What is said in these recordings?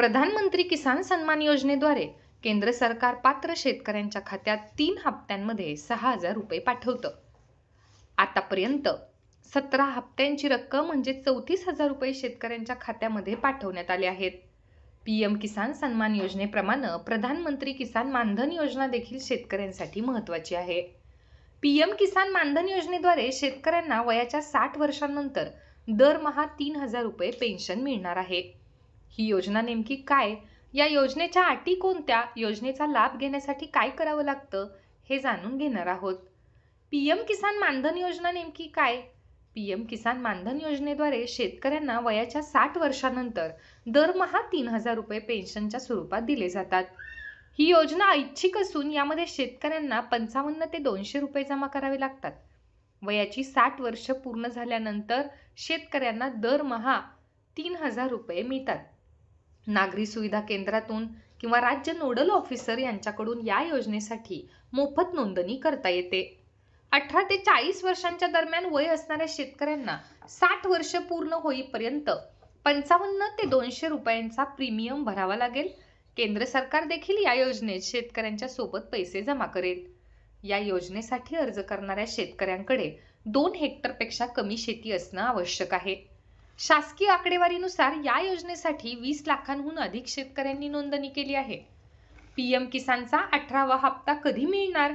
प्रधानमंत्री किसान सन्मान योजनेद्वारे केंद्र सरकार पात्र शेतकऱ्यांच्या खात्यात तीन हप्त्यांमध्ये सहा हजार रुपये पाठवतं आतापर्यंत सतरा हप्त्यांची रक्कम म्हणजे चौतीस हजार रुपये शेतकऱ्यांच्या खात्यामध्ये पाठवण्यात आले आहेत पी एम किसान सन्मान योजनेप्रमाणे प्रधानमंत्री किसान मानधन योजना देखील शेतकऱ्यांसाठी महत्त्वाची आहे पी एम किसान मानधन योजनेद्वारे शेतकऱ्यांना वयाच्या साठ वर्षांनंतर दरमहा तीन हजार रुपये पेन्शन मिळणार आहे ही योजना नेमकी काय या योजनेच्या अटी कोणत्या योजनेचा लाभ घेण्यासाठी काय करावं लागतं हे जाणून घेणार आहोत पी एम किसान मानधन योजना नेमकी काय पी एम किसान मानधन योजनेद्वारे शेतकऱ्यांना वयाच्या साठ वर्षानंतर दरमहा तीन हजार रुपये पेन्शनच्या स्वरूपात दिले जातात ही योजना ऐच्छिक असून यामध्ये शेतकऱ्यांना पंचावन्न ते दोनशे रुपये जमा करावे लागतात वयाची साठ वर्ष पूर्ण झाल्यानंतर शेतकऱ्यांना दरमहा तीन हजार रुपये मिळतात नागरी सुविधा केंद्रातून किंवा राज्य नोडल ऑफिसर यांच्याकडून या योजनेसाठी मोफत नोंदणी करता येते अठरा ते चाळीस वर्षांच्या दरम्यान वय असणाऱ्या शेतकऱ्यांना साठ वर्ष पूर्ण होईपर्यंत पंचावन्न ते दोनशे रुपयांचा प्रीमियम भरावा लागेल केंद्र सरकार देखील या योजनेत शेतकऱ्यांच्या सोबत पैसे जमा करेल या योजनेसाठी अर्ज करणाऱ्या शेतकऱ्यांकडे दोन हेक्टरपेक्षा कमी शेती असणं आवश्यक आहे शासकीय आकडेवारीनुसार या योजनेसाठी वीस लाखांहून अधिक शेतकऱ्यांनी नोंदणी केली आहे पीएम किसानचा अठरावा हप्ता कधी मिळणार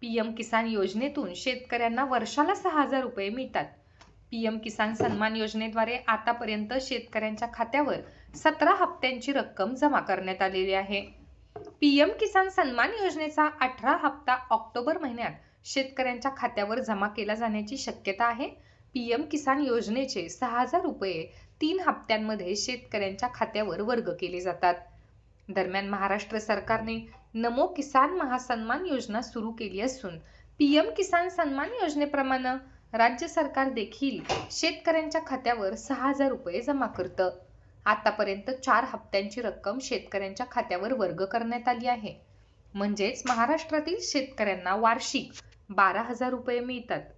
पीएम किसान योजनेतून शेतकऱ्यांना वर्षाला सहा हजार रुपये मिळतात पीएम किसान सन्मान योजनेद्वारे आतापर्यंत शेतकऱ्यांच्या खात्यावर सतरा हप्त्यांची रक्कम जमा करण्यात आलेली आहे पीएम किसान सन्मान योजनेचा अठरा हप्ता ऑक्टोबर महिन्यात शेतकऱ्यांच्या खात्यावर जमा केला जाण्याची शक्यता आहे पीएम किसान योजनेचे सहा हजार रुपये तीन हप्त्यांमध्ये शेतकऱ्यांच्या खात्यावर वर्ग केले जातात दरम्यान महाराष्ट्र सरकारने नमो किसान महासन्मान योजना सुरू केली असून पीएम किसान सन्मान योजनेप्रमाणे राज्य सरकार देखील शेतकऱ्यांच्या खात्यावर सहा हजार रुपये जमा करतं आतापर्यंत चार हप्त्यांची रक्कम शेतकऱ्यांच्या खात्यावर वर्ग करण्यात आली आहे म्हणजेच महाराष्ट्रातील शेतकऱ्यांना वार्षिक बारा हजार रुपये मिळतात